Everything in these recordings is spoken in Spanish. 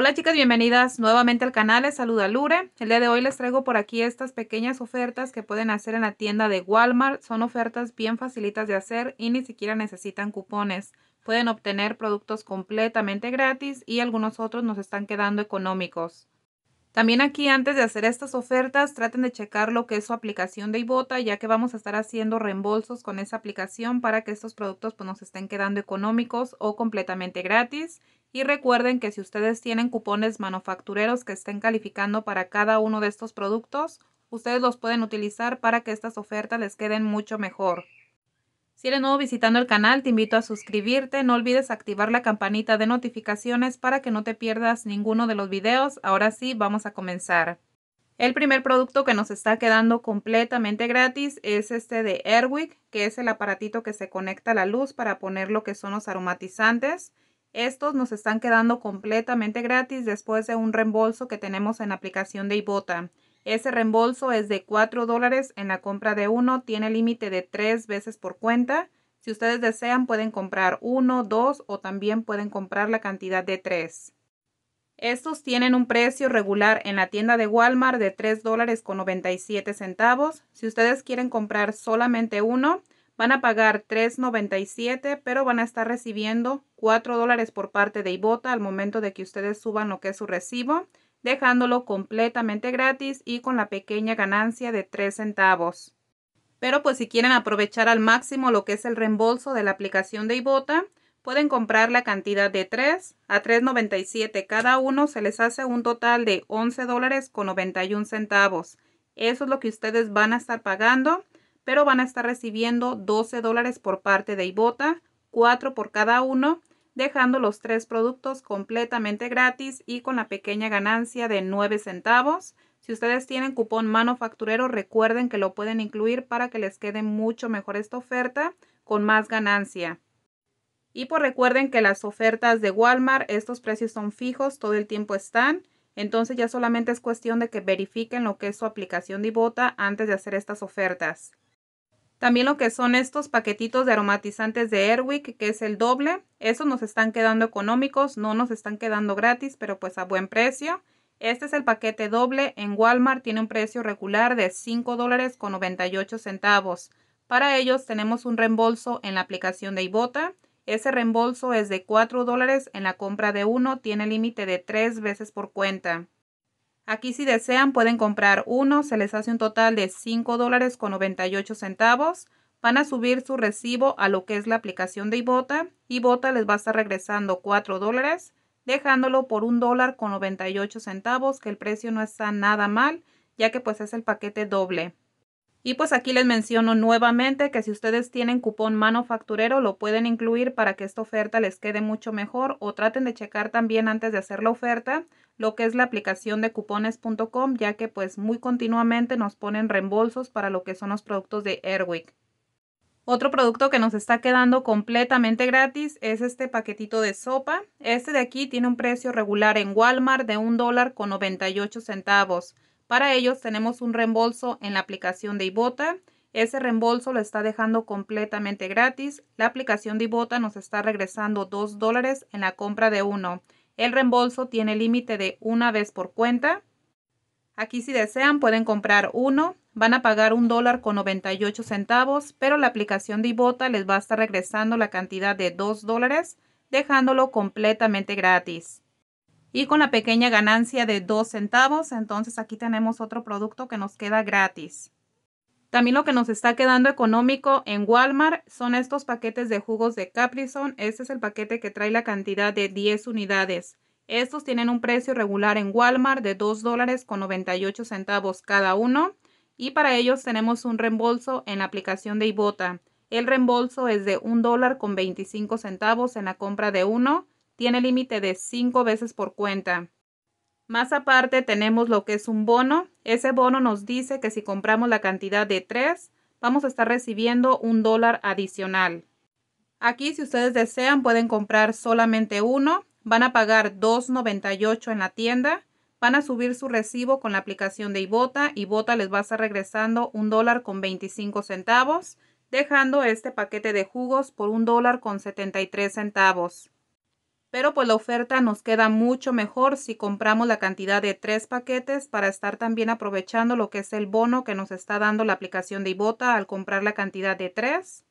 Hola chicas, bienvenidas nuevamente al canal, les saluda Lure. El día de hoy les traigo por aquí estas pequeñas ofertas que pueden hacer en la tienda de Walmart. Son ofertas bien facilitas de hacer y ni siquiera necesitan cupones. Pueden obtener productos completamente gratis y algunos otros nos están quedando económicos. También aquí antes de hacer estas ofertas traten de checar lo que es su aplicación de Ibota ya que vamos a estar haciendo reembolsos con esa aplicación para que estos productos pues, nos estén quedando económicos o completamente gratis y recuerden que si ustedes tienen cupones manufactureros que estén calificando para cada uno de estos productos, ustedes los pueden utilizar para que estas ofertas les queden mucho mejor. Si eres nuevo visitando el canal, te invito a suscribirte. No olvides activar la campanita de notificaciones para que no te pierdas ninguno de los videos. Ahora sí, vamos a comenzar. El primer producto que nos está quedando completamente gratis es este de Airwick, que es el aparatito que se conecta a la luz para poner lo que son los aromatizantes. Estos nos están quedando completamente gratis después de un reembolso que tenemos en la aplicación de Ibota. Ese reembolso es de 4 dólares en la compra de uno, tiene límite de tres veces por cuenta. Si ustedes desean pueden comprar uno, dos o también pueden comprar la cantidad de tres. Estos tienen un precio regular en la tienda de Walmart de $3.97 dólares con centavos. Si ustedes quieren comprar solamente uno, Van a pagar $3.97, pero van a estar recibiendo 4 dólares por parte de Ibota al momento de que ustedes suban lo que es su recibo, dejándolo completamente gratis y con la pequeña ganancia de 3 centavos. Pero pues si quieren aprovechar al máximo lo que es el reembolso de la aplicación de Ibota, pueden comprar la cantidad de 3 a 3.97 cada uno, se les hace un total de $11.91. dólares con centavos. Eso es lo que ustedes van a estar pagando pero van a estar recibiendo 12 dólares por parte de Ibota, 4 por cada uno, dejando los tres productos completamente gratis y con la pequeña ganancia de 9 centavos. Si ustedes tienen cupón manufacturero, recuerden que lo pueden incluir para que les quede mucho mejor esta oferta con más ganancia. Y pues recuerden que las ofertas de Walmart, estos precios son fijos, todo el tiempo están. Entonces ya solamente es cuestión de que verifiquen lo que es su aplicación de Ibota antes de hacer estas ofertas. También lo que son estos paquetitos de aromatizantes de Airwick, que es el doble. Esos nos están quedando económicos, no nos están quedando gratis, pero pues a buen precio. Este es el paquete doble en Walmart, tiene un precio regular de dólares con centavos. Para ellos tenemos un reembolso en la aplicación de Ibota. Ese reembolso es de $4 en la compra de uno, tiene límite de tres veces por cuenta. Aquí si desean pueden comprar uno, se les hace un total de 5 dólares con 98 centavos. Van a subir su recibo a lo que es la aplicación de Ibota. Ibota les va a estar regresando 4 dólares, dejándolo por 1 dólar con 98 centavos, que el precio no está nada mal, ya que pues es el paquete doble. Y pues aquí les menciono nuevamente que si ustedes tienen cupón manufacturero lo pueden incluir para que esta oferta les quede mucho mejor o traten de checar también antes de hacer la oferta lo que es la aplicación de cupones.com ya que pues muy continuamente nos ponen reembolsos para lo que son los productos de Airwick. Otro producto que nos está quedando completamente gratis es este paquetito de sopa. Este de aquí tiene un precio regular en Walmart de $1.98 con centavos. Para ellos tenemos un reembolso en la aplicación de Ibota. Ese reembolso lo está dejando completamente gratis. La aplicación de Ibota nos está regresando 2 dólares en la compra de uno. El reembolso tiene límite de una vez por cuenta. Aquí si desean pueden comprar uno, van a pagar un dólar con 98 centavos, pero la aplicación de Ibota les va a estar regresando la cantidad de 2 dólares, dejándolo completamente gratis y con la pequeña ganancia de 2 centavos, entonces aquí tenemos otro producto que nos queda gratis. También lo que nos está quedando económico en Walmart son estos paquetes de jugos de Caprizone. Este es el paquete que trae la cantidad de 10 unidades. Estos tienen un precio regular en Walmart de 2 dólares con 98 centavos cada uno. Y para ellos tenemos un reembolso en la aplicación de Ibota. El reembolso es de 1 dólar con 25 centavos en la compra de uno tiene límite de 5 veces por cuenta. Más aparte tenemos lo que es un bono. Ese bono nos dice que si compramos la cantidad de 3, vamos a estar recibiendo un dólar adicional. Aquí si ustedes desean pueden comprar solamente uno, van a pagar 2.98 en la tienda, van a subir su recibo con la aplicación de Ibota, Ibota les va a estar regresando un dólar con 25 centavos, dejando este paquete de jugos por un dólar con 73 centavos pero pues la oferta nos queda mucho mejor si compramos la cantidad de tres paquetes para estar también aprovechando lo que es el bono que nos está dando la aplicación de Ibota al comprar la cantidad de tres.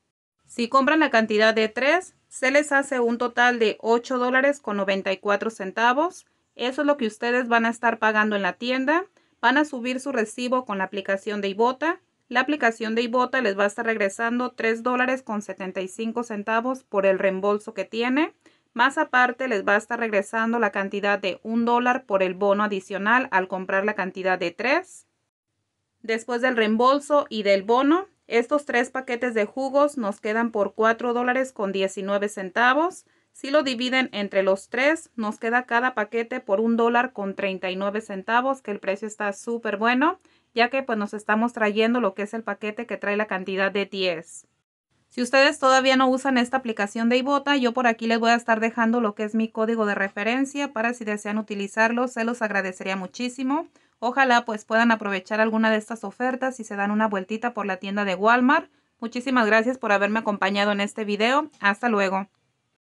Si compran la cantidad de tres, se les hace un total de 8 dólares con 94 centavos. Eso es lo que ustedes van a estar pagando en la tienda. Van a subir su recibo con la aplicación de Ibota. La aplicación de Ibota les va a estar regresando 3 dólares con 75 centavos por el reembolso que tiene. Más aparte les va a estar regresando la cantidad de un dólar por el bono adicional al comprar la cantidad de tres. Después del reembolso y del bono, estos tres paquetes de jugos nos quedan por cuatro dólares con 19 centavos. Si lo dividen entre los tres, nos queda cada paquete por un dólar con 39 centavos, que el precio está súper bueno, ya que pues nos estamos trayendo lo que es el paquete que trae la cantidad de 10. Si ustedes todavía no usan esta aplicación de Ibota, yo por aquí les voy a estar dejando lo que es mi código de referencia para si desean utilizarlo, se los agradecería muchísimo. Ojalá pues puedan aprovechar alguna de estas ofertas y se dan una vueltita por la tienda de Walmart. Muchísimas gracias por haberme acompañado en este video. Hasta luego.